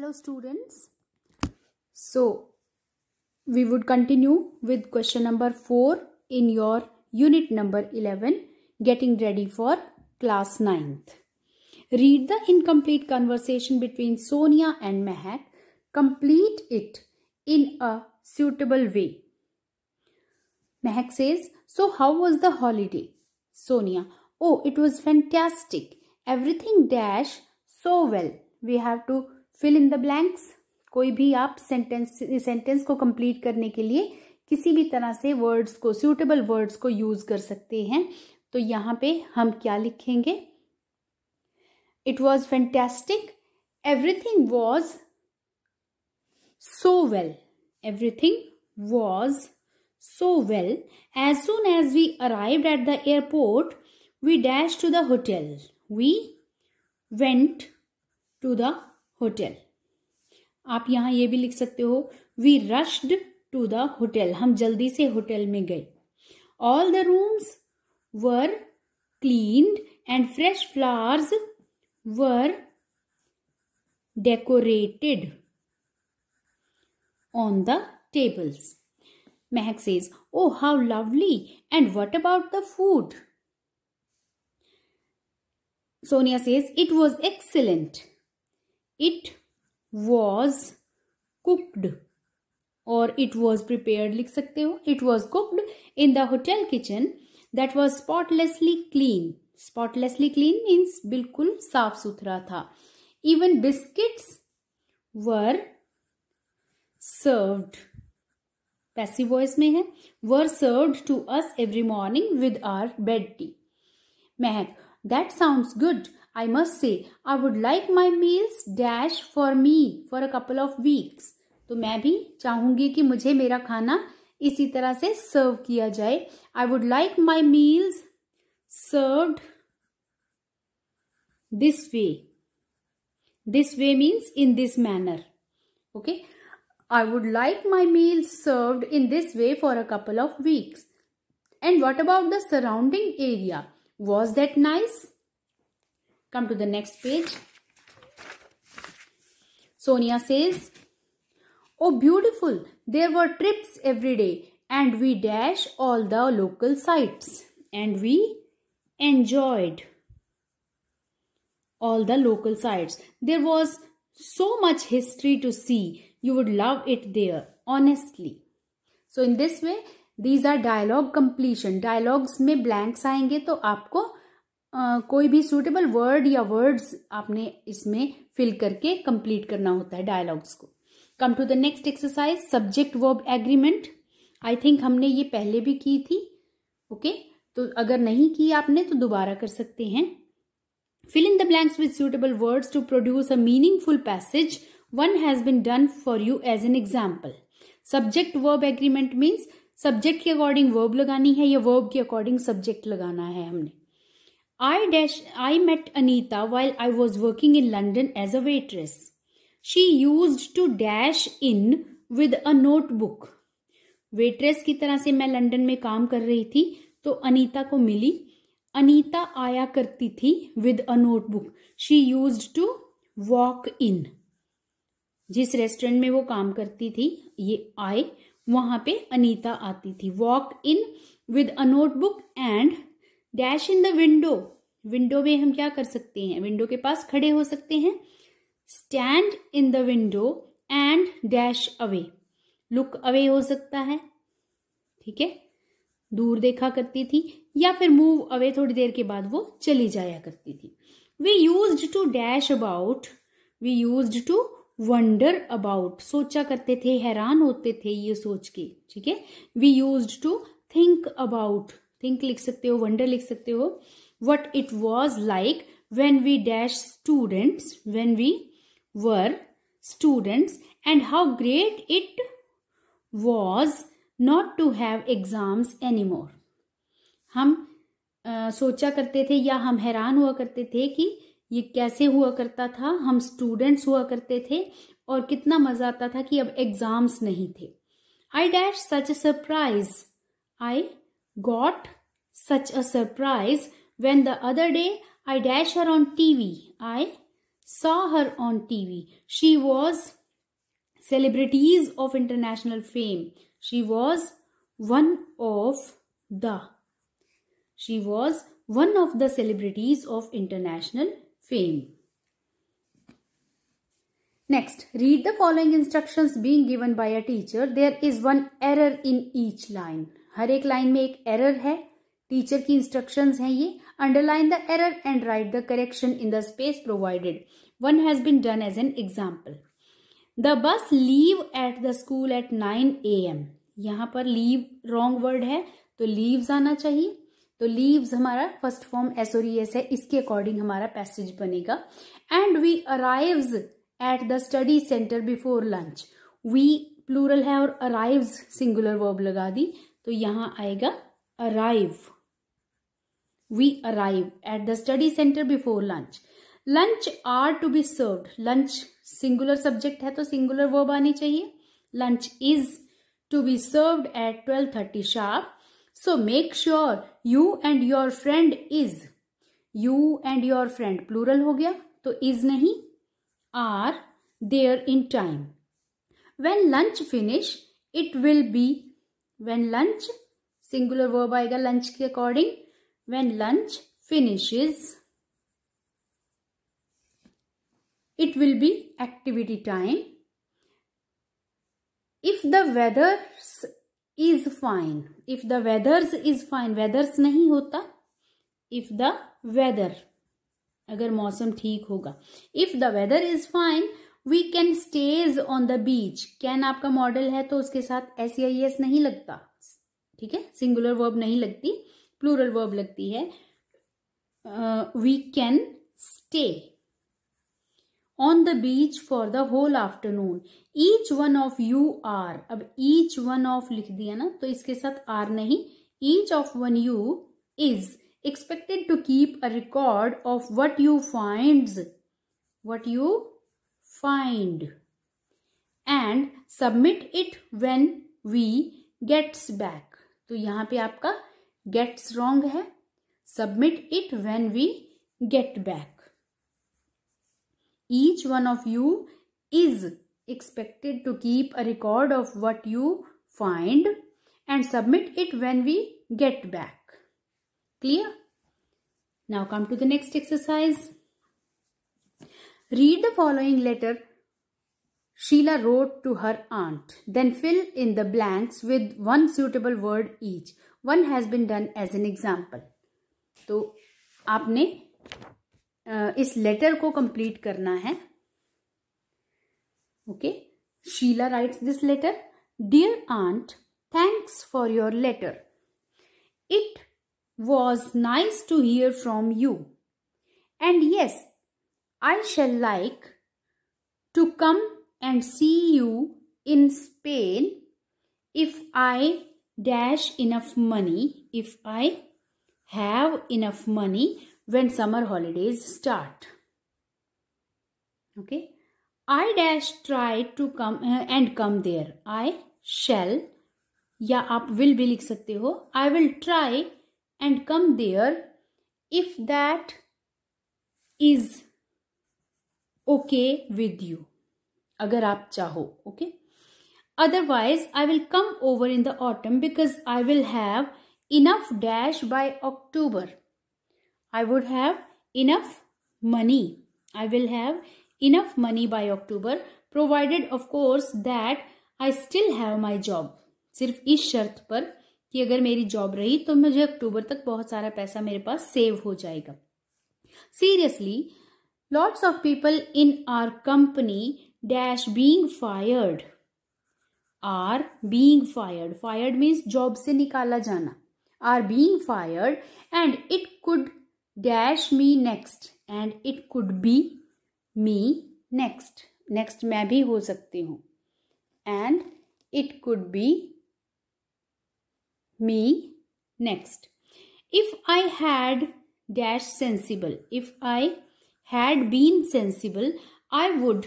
Hello students. So we would continue with question number 4 in your unit number 11 getting ready for class 9th. Read the incomplete conversation between Sonia and Mehak. Complete it in a suitable way. Mehak says, So how was the holiday? Sonia, Oh, it was fantastic. Everything dash so well. We have to fill in the blanks कोई भी आप sentence sentence को complete करने के लिए किसी भी तरह से वर्ड्स को सूटेबल वर्ड्स को यूज़ कर सकते हैं तो यहाँ पे हम क्या लिखेंगे it was fantastic everything was so well everything was so well as soon as we arrive at the airport we dash to the hotel we went to the hotel आप यहां ये भी लिख सकते हो we rushed to the hotel हम जल्दी से होटल में गए all the rooms were cleaned and fresh flowers were decorated on the tables Mahak says oh how lovely and what about the food Sonia says it was excellent it was cooked और it was prepared लिख सकते हो it was cooked in the hotel kitchen that was spotlessly clean spotlessly clean means बिल्कुल साफ सुथरा था even biscuits were served passive voice में है were served to us every morning with our bed tea Mahak that sound good I must say I would like my meals dash for me for a couple of weeks तो मैं भी चाहूंगी कि मुझे मेरा खाना इसी तरह से सर्व किया जाए I would like my meals served this way this way means in this manner okay I would like my meal served in this way for a couple of weeks and what about the surrounding area was that nice Come to the next page. Sonia says, Oh beautiful, there were trips every day and we dash all the local sites and we enjoyed all the local sites. There was so much history to see. You would love it there, honestly. So in this way, these are dialogue completion. Dialogues may blanks आएंगे तो आपको कोई भी suitable word या words आपने इसमें fill करके complete करना होता है डायलॉग्स को come to the next exercise subject verb agreement I think हमने ये पहले भी की थी ओके okay? तो अगर नहीं की आपने तो दोबारा कर सकते हैं fill in the blanks with suitable words to produce a meaningful passage one has been done for you as an example subject verb agreement means subject के अकॉर्डिंग वर्ब लगानी है या वर्ब के अकॉर्डिंग सब्जेक्ट लगाना है हमने I dash I met Anita while I was working in London as a waitress. She used to dash in with a notebook. Waitress की तरह से मैं लंदन में काम कर रही थी तो अनीता को मिली अनीता आया करती थी with a notebook she use to walk in जिस रेस्टोरेंट में वो काम करती थी ये आए वहां पे अनीता आती थी walk in with a notebook and dash in the window window में हम क्या कर सकते हैं विंडो के पास खड़े हो सकते हैं stand in the window and dash away look away हो सकता है ठीक है दूर देखा करती थी या फिर मूव अवे थोड़ी देर के बाद वो चली जाया करती थी we use to dash about we use to wonder about सोचा करते थे हैरान होते थे ये सोच के ठीक है we use to think about think लिख सकते हो वंडर लिख सकते हो what it was like when we dash students when we were students and how great it was not to have exams any more हम आ, सोचा करते थे या हम हैरान हुआ करते थे कि ये कैसे हुआ करता था हम स्टूडेंट्स हुआ करते थे और कितना मजा आता था कि अब एग्जाम्स नहीं थे I dash such a surprise I got such a surprise when the other day I dash her on TV. I saw her on TV. She was celebrities of international fame. She was one of the she was one of the celebrities of international fame. Next, read the following instructions being given by a teacher. There is one error in each line. हर एक line में एक error है teacher की instructions हैं ये underline the error and write the correction in the space provided one has been done as an example the bus leave at the school at nine A M यहाँ पर leave wrong word है तो leaves आना चाहिए तो leaves हमारा first form एसोरियस है इसके अकॉर्डिंग हमारा पैसेज बनेगा and we arrives at the study centre before lunch we plural है और अराइव्स सिंगुलर वर्ब लगा दी तो यहां आएगा arrive we arrive at the study centre before lunch lunch are to be served lunch singular subject है तो singular verb आनी चाहिए lunch is to be served at twelve thirty sharp so make sure you and your friend is you and your friend plural हो गया तो is नहीं are there in time when lunch finish it will be when lunch singular verb आएगा lunch के according when lunch finishes it will be activity time if the weather is fine if the weathers is fine weathers नहीं होता if the weather अगर मौसम ठीक होगा if the weather is fine we can stage on the beach can आपका model है तो उसके साथ एस आई एस नहीं लगता ठीक है सिंगुलर वर्ब नहीं लगती प्लूरल वर्ब लगती है we can stay on the beach for the whole afternoon each one of you are अब ईच वन ऑफ लिख दिया ना तो इसके साथ आर नहीं each of one you is expected to keep a record of what you find what you find and submit it when we gets back तो यहां पे आपका gets wrong है submit it when we get back each one of you is expected to keep a record of what you find and submit it when we get back clear now come to the next exercise Read the following letter Sheila wrote to her aunt. Then fill in the blanks with one suitable word each. One has been done as an example. तो आपने इस letter को complete करना है okay Sheela writes this letter dear aunt thanks for your letter it was nice to hear from you and yes I shall like to come and see you in Spain if I dash enough money, if I have enough money when summer holidays start. Okay. I dash try to come uh, and come there. I shall Ya, आप will be लिख सकते I will try and come there if that is okay with you अगर आप चाहो okay otherwise I will come over in the autumn because I will have enough dash by October I would have enough money I will have enough money by October provided of course that I still have my job सिर्फ इस शर्त पर कि अगर मेरी job रही तो मुझे अक्टूबर तक बहुत सारा पैसा मेरे पास सेव हो जाएगा seriously Lots of people in our company dash being fired. Are being fired. Fired means job se nikala jana. Are being fired and it could dash me next and it could be me next. Next मैं bhi ho sakti hu, And it could be me next. If I had dash sensible. If I had been sensible i would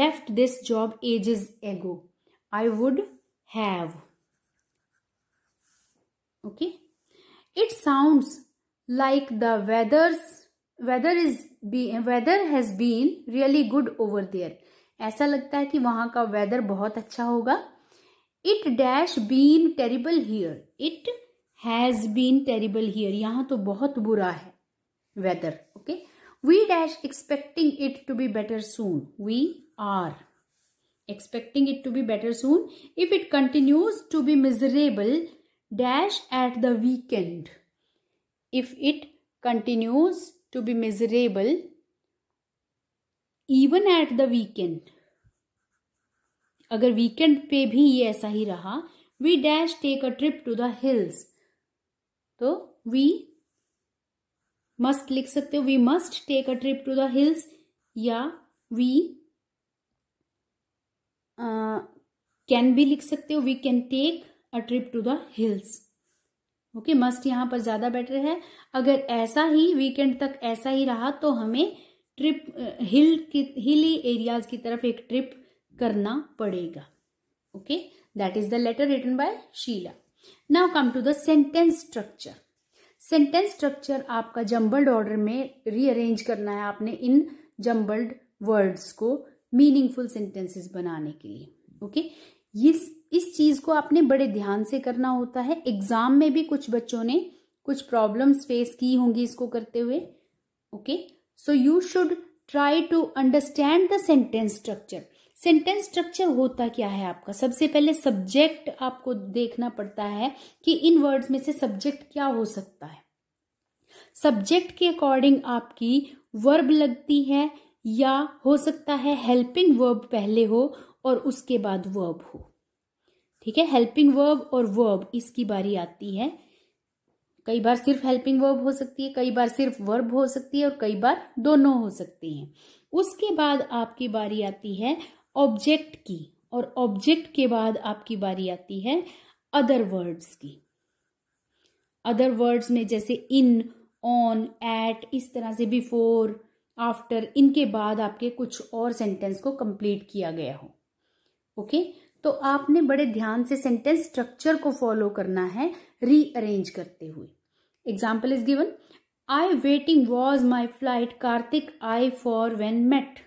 left this job ages ago i would have okay it sounds like the weather's weather is be, weather has been really good over there aisa lagta hai ki wahan ka weather bahut acha hoga it dash been terrible here it has been terrible here yahan to bahut bura hai weather okay? We dash expecting it to be better soon. We are expecting it to be better soon. If it continues to be miserable, dash at the weekend. If it continues to be miserable, even at the weekend. अगर weekend पे भी ये ऐसा ही रहा dash take a trip to the hills. तो we must लिख सकते हो we must take a trip to the hills या वी कैन भी लिख सकते हो we can take a trip to the hills okay must यहाँ पर ज़्यादा बेटर है अगर ऐसा ही वीकेंड तक ऐसा ही रहा तो हमें ट्रिप हिल की हिली एरियाज की तरफ एक ट्रिप करना पड़ेगा okay that is the letter written by Sheela now come to the sentence structure sentence structure आपका जम्बल्ड ऑर्डर में रीअरेंज करना है आपने इन जम्बल्ड वर्ड्स को मीनिंगफुल सेंटेंसेस बनाने के लिए ओके okay? इस इस चीज को आपने बड़े ध्यान से करना होता है एग्जाम में भी कुछ बच्चों ने कुछ प्रॉब्लम्स फेस की होंगी इसको करते हुए okay so you should try to understand the sentence structure sentence structure होता क्या है आपका सबसे पहले सब्जेक्ट आपको देखना पड़ता है कि इन वर्ड्स में से सब्जेक्ट क्या हो सकता है सब्जेक्ट के अकॉर्डिंग आपकी वर्ब लगती है या हो सकता है हेल्पिंग वर्ब पहले हो और उसके बाद वर्ब हो ठीक है हेल्पिंग वर्ब और वर्ब इसकी बारी आती है कई बार सिर्फ हेल्पिंग वर्ब हो सकती है कई बार सिर्फ वर्ब हो सकती है और कई बार दोनों हो सकती हैं उसके बाद आपकी बारी आती है ऑब्जेक्ट की और ऑब्जेक्ट के बाद आपकी बारी आती है अदर वर्ड्स की अदर वर्ड्स में जैसे इन ऑन एट इस तरह से बिफोर आफ्टर इनके बाद आपके कुछ और सेंटेंस को कंप्लीट किया गया हो ओके okay? तो आपने बड़े ध्यान से सेंटेंस स्ट्रक्चर को फॉलो करना है रीअरेंज करते हुए example is given I waiting was my flight Kartik I for when met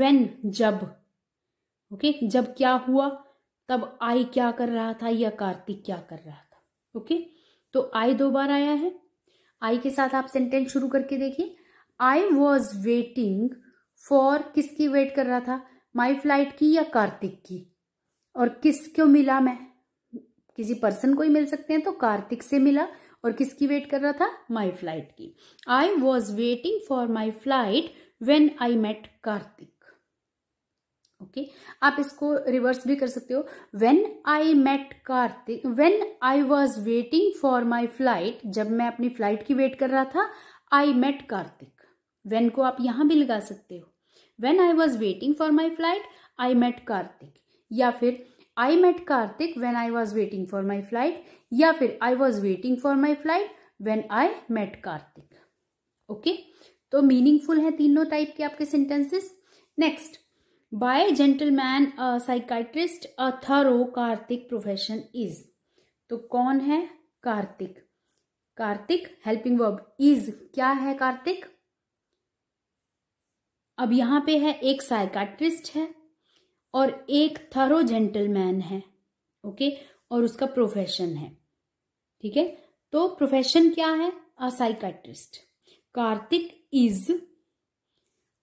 when जब ओके जब क्या हुआ तब आई क्या कर रहा था या कार्तिक क्या कर रहा था ओके तो आई दो बार आया है आई के साथ आप सेंटेंस शुरू करके देखिए आई वॉज वेटिंग फॉर किसकी वेट कर रहा था माई फ्लाइट की या कार्तिक की और किस क्यों मिला मैं किसी पर्सन को ही मिल सकते हैं तो कार्तिक से मिला और किसकी वेट कर रहा था माई फ्लाइट की I was waiting for my flight when I met Kartik okay okay? आप इसको रिवर्स भी कर सकते हो when I met Kartik when I was waiting for my flight जब मैं अपनी फ्लाइट की वेट कर रहा था आई मेट कार्तिक व्हेन को आप यहां भी लगा सकते हो when I was waiting for my flight I met Kartik या फिर I met Kartik when I was waiting for my flight या फिर I was waiting for my flight when I met Kartik okay तो मीनिंगफुल है तीनों टाइप के आपके sentences next by gentleman psychiatrist a thorough Kartik profession is तो कौन है Kartik Kartik helping verb is क्या है कार्तिक अब यहां पे है एक साइकाट्रिस्ट है और एक थरो जेंटलमैन है ओके और उसका प्रोफेशन है ठीक है तो प्रोफेशन क्या है a psychiatrist Kartik is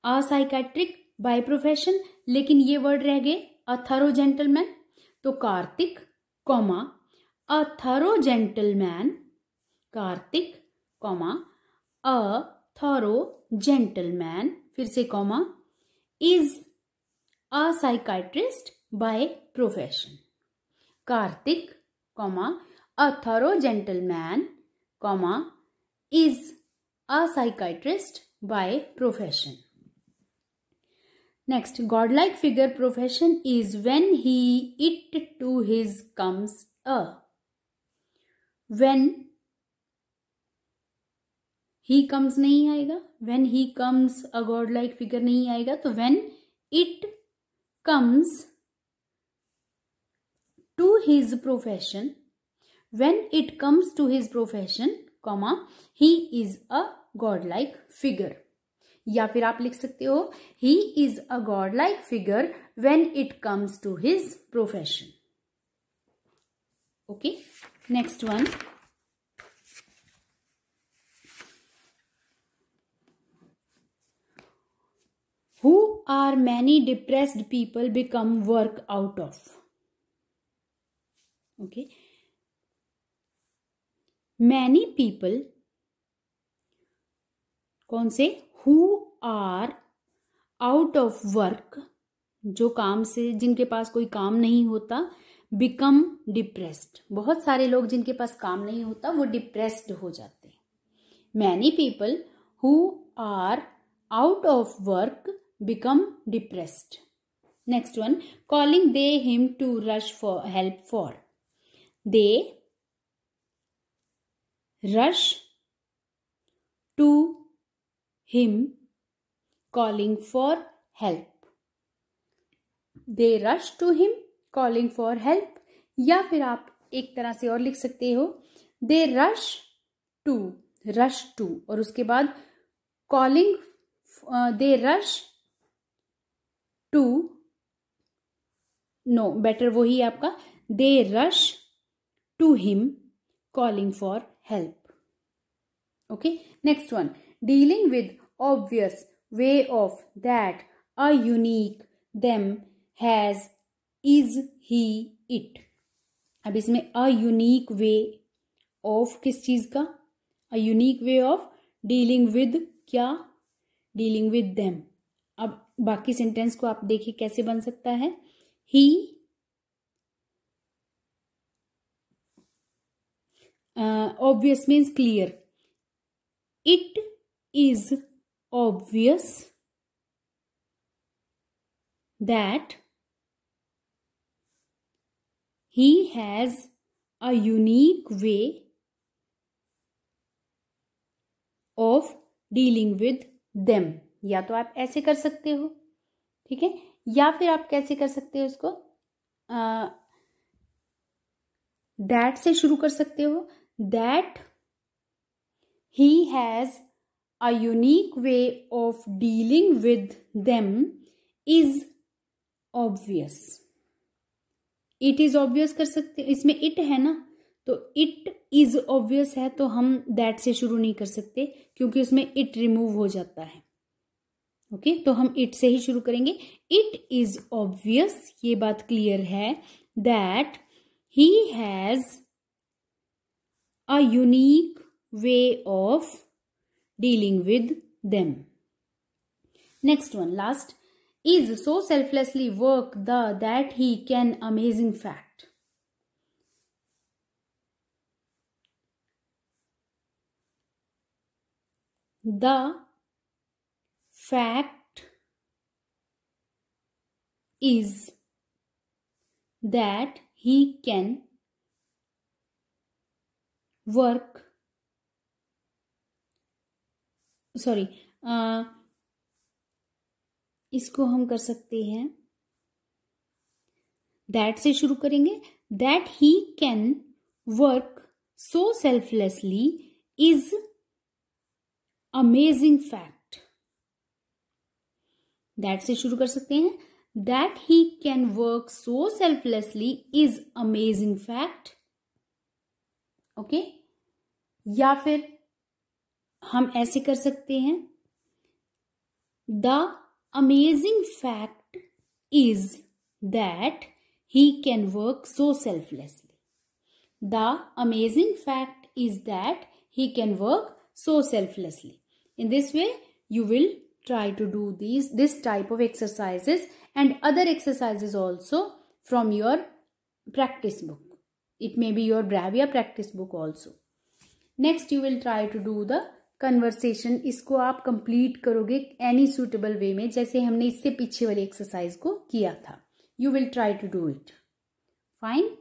a psychiatric by profession लेकिन ये वर्ड रह गए अथरो जेंटलमैन तो Kartik comma a thorough gentleman Kartik comma a thorough gentleman फिर से comma is a psychiatrist by profession Kartik comma a thorough gentleman comma is a psychiatrist by profession Next, godlike figure profession is when he, it, to his, comes, a. When he comes नहीं आएगा when he comes a godlike figure नहीं आएगा तो when it comes to his profession when it comes to his profession comma he is a godlike figure या फिर आप लिख सकते हो he is a godlike figure when it comes to his profession okay next one who are many depressed people become work out of okay many people कौन से who are out of work जो काम से जिनके पास कोई काम नहीं होता बिकम डिप्रेस्ड बहुत सारे लोग जिनके पास काम नहीं होता वो डिप्रेस्ड हो जाते हैं many people who are out of work become depressed next one calling they him to rush for help for they rush to him calling for help. They rush to him calling for help. या फिर आप एक तरह से और लिख सकते हो they rush to rush to और उसके बाद calling they rush to no better वही आपका they rush to him calling for help okay next one dealing with obvious way of that a unique them has is he it अब इसमें अ unique way of किस चीज का a unique way of dealing with क्या dealing with them अब बाकी sentence को आप देखिए कैसे बन सकता है he obvious means clear it is obvious that he has a unique way of dealing with them या तो आप ऐसे कर सकते हो ठीक है या फिर आप कैसे कर सकते हो इसको दैट से शुरू कर सकते हो that he has a unique way of dealing with them is obvious. It is obvious कर सकते इसमें इट है ना तो इट इज ऑब्वियस है तो हम दैट से शुरू नहीं कर सकते क्योंकि उसमें इट रिमूव हो जाता है ओके okay? तो हम इट से ही शुरू करेंगे इट इज ऑब्वियस ये बात क्लियर है that he has a unique way of dealing with them. Next one, last is so selflessly work the that he can amazing fact. The fact is that he can work sorry इसको हम कर सकते हैं that से शुरू करेंगे that he can work so selflessly is amazing fact that से शुरू कर सकते हैं that he can work so selflessly is amazing fact okay या फिर हम ऐसे कर सकते हैं the amazing fact is that he can work so selflessly the amazing fact is that he can work so selflessly in this way you will try to do this type of exercises and other exercises also from your practice book it may be your bravia practice book also next you will try to do the conversation इसको आप complete करोगे any suitable वे में जैसे हमने इससे पीछे वाली exercise को किया था you will try to do it fine